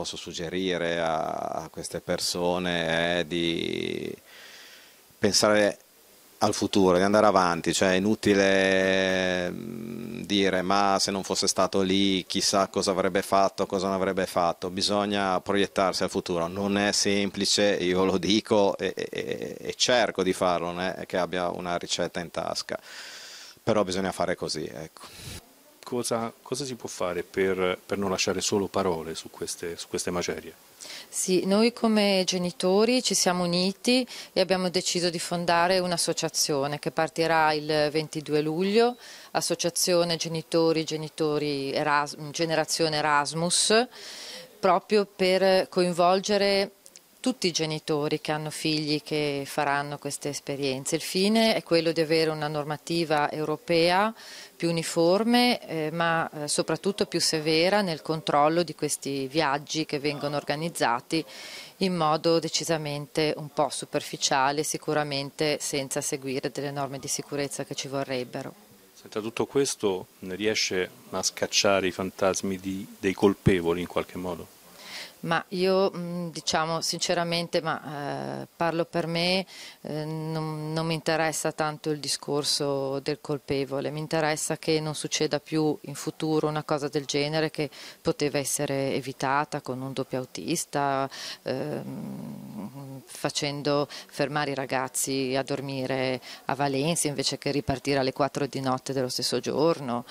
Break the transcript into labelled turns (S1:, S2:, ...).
S1: posso suggerire a, a queste persone è di pensare al futuro, di andare avanti, cioè è inutile mm, dire ma se non fosse stato lì chissà cosa avrebbe fatto, cosa non avrebbe fatto, bisogna proiettarsi al futuro, non è semplice, io lo dico e, e, e cerco di farlo, non è che abbia una ricetta in tasca, però bisogna fare così. Ecco cosa, cosa si può fare per, per, non lasciare solo parole su queste,
S2: su queste macerie?
S3: Sì, noi come genitori ci siamo uniti e abbiamo deciso di fondare un'associazione che partirà il 22 luglio, Associazione Genitori, Genitori Eras Generazione Erasmus, proprio per coinvolgere tutti i genitori che hanno figli che faranno queste esperienze. Il fine è quello di avere una normativa europea più uniforme eh, ma eh, soprattutto più severa nel controllo di questi viaggi che vengono organizzati in modo decisamente un po' superficiale, sicuramente senza seguire delle norme di sicurezza che ci vorrebbero.
S2: Senta, tutto questo ne riesce a scacciare i fantasmi di, dei colpevoli in qualche modo?
S3: Ma io mm, diciamo sinceramente, ma eh, parlo per me, eh, non, non mi interessa tanto il discorso del colpevole, mi interessa che non succeda più in futuro una cosa del genere che poteva essere evitata con un doppio autista, eh, facendo fermare i ragazzi a dormire a Valencia invece che ripartire alle 4 di notte dello stesso giorno.